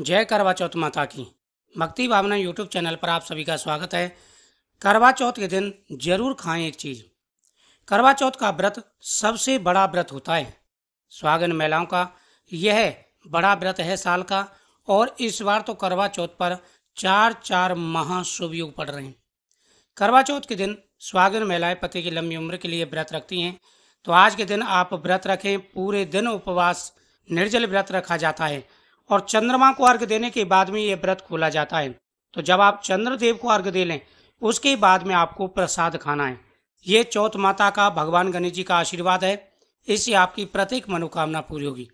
जय करवा चौथ माता की भक्ति भावना यूट्यूब चैनल पर आप सभी का स्वागत है करवा चौथ के दिन जरूर खाएं एक चीज़ करवा चौथ का व्रत सबसे बड़ा व्रत होता है स्वागन महिलाओं का यह बड़ा व्रत है साल का और इस बार तो करवा चौथ पर चार चार महाशुभ युग पड़ रहे हैं करवा चौथ के दिन स्वागन महिलाएं पति की लंबी उम्र के लिए व्रत रखती हैं तो आज के दिन आप व्रत रखें पूरे दिन उपवास निर्जल व्रत रखा जाता है और चंद्रमा को अर्घ देने के बाद में ये व्रत खोला जाता है तो जब आप चंद्रदेव को अर्घ दे लें उसके बाद में आपको प्रसाद खाना है ये चौथ माता का भगवान गणेश जी का आशीर्वाद है इससे आपकी प्रत्येक मनोकामना पूरी होगी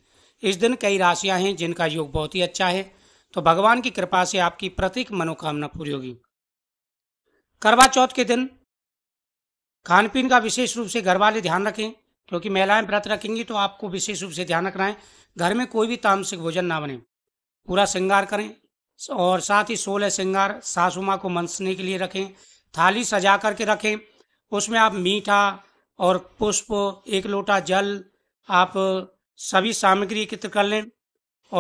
इस दिन कई राशियां हैं जिनका योग बहुत ही अच्छा है तो भगवान की कृपा से आपकी प्रत्येक मनोकामना पूरी होगी करवा चौथ के दिन खान पीन का विशेष रूप से घर वाले ध्यान रखें क्योंकि महिलाएं व्रत रखेंगी तो आपको विशेष रूप से ध्यान रखना है घर में कोई भी तामसिक भोजन ना बने पूरा श्रृंगार करें और साथ ही सोलह श्रृंगार सासू माँ को मनसने के लिए रखें थाली सजा करके रखें उसमें आप मीठा और पुष्प एक लोटा जल आप सभी सामग्री एकत्र कर लें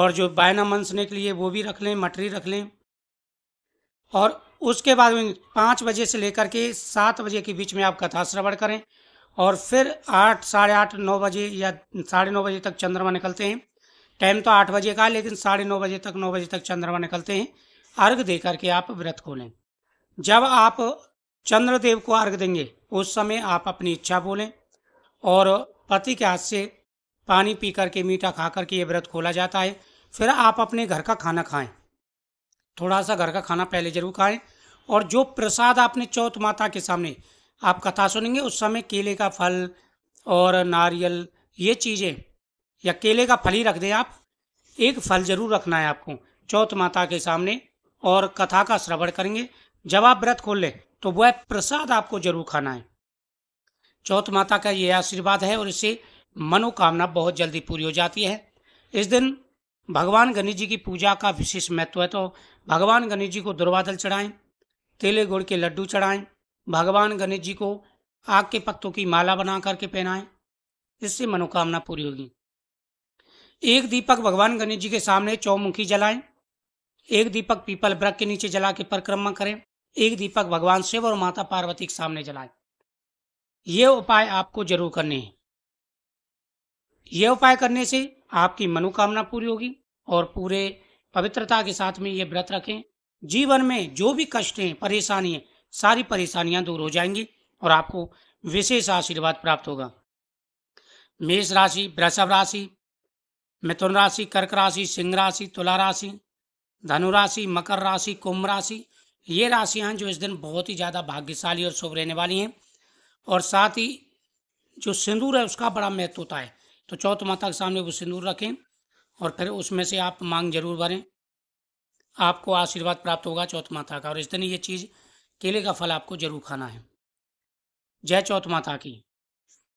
और जो बायना मनसने के लिए वो भी रख लें मटरी रख लें और उसके बाद में पाँच बजे से लेकर के सात बजे के बीच में आप कथा श्रवण करें और फिर आठ साढ़े आठ नौ बजे या साढ़े नौ बजे तक चंद्रमा निकलते हैं टाइम तो आठ बजे का लेकिन साढ़े नौ बजे तक नौ बजे तक चंद्रमा निकलते हैं अर्घ दे करके आप व्रत खोलें जब आप चंद्रदेव को अर्घ देंगे उस समय आप अपनी इच्छा बोलें और पति के हाथ से पानी पी करके मीठा खा करके ये व्रत खोला जाता है फिर आप अपने घर का खाना खाएं थोड़ा सा घर का खाना पहले जरूर खाएं और जो प्रसाद आपने चौथ माता के सामने आप कथा सुनेंगे उस समय केले का फल और नारियल ये चीज़ें या केले का फल ही रख दें आप एक फल जरूर रखना है आपको चौथ माता के सामने और कथा का श्रवण करेंगे जब आप व्रत खोल लें तो वह प्रसाद आपको जरूर खाना है चौथ माता का यह आशीर्वाद है और इससे मनोकामना बहुत जल्दी पूरी हो जाती है इस दिन भगवान गणेश जी की पूजा का विशेष महत्व है तो भगवान गणेश जी को दुर्वादल चढ़ाएं तेले गुड़ के लड्डू चढ़ाएं भगवान गणेश जी को आग के पत्तों की माला बना करके पहनाएं इससे मनोकामना पूरी होगी एक दीपक भगवान गणेश जी के सामने चौमुखी जलाएं एक दीपक पीपल ब्रक के नीचे जला के परिक्रमा करें एक दीपक भगवान शिव और माता पार्वती के सामने जलाएं ये उपाय आपको जरूर करने हैं ये उपाय करने से आपकी मनोकामना पूरी होगी और पूरे पवित्रता के साथ में ये व्रत रखें जीवन में जो भी कष्ट हैं परेशानी है सारी परेशानियां दूर हो जाएंगी और आपको विशेष आशीर्वाद प्राप्त होगा मेष राशि वृषभ राशि मिथुन राशि कर्क राशि सिंह राशि तुला राशि धनु राशि मकर राशि कुंभ राशि ये राशियां जो इस दिन बहुत ही ज़्यादा भाग्यशाली और शुभ रहने वाली हैं और साथ ही जो सिंदूर है उसका बड़ा महत्व होता है तो चौथ माता के सामने वो सिंदूर रखें और फिर उसमें से आप मांग जरूर भरें आपको आशीर्वाद प्राप्त होगा चौथ माता का और इस दिन ये चीज़ केले का फल आपको जरूर खाना है जय चौथ माता की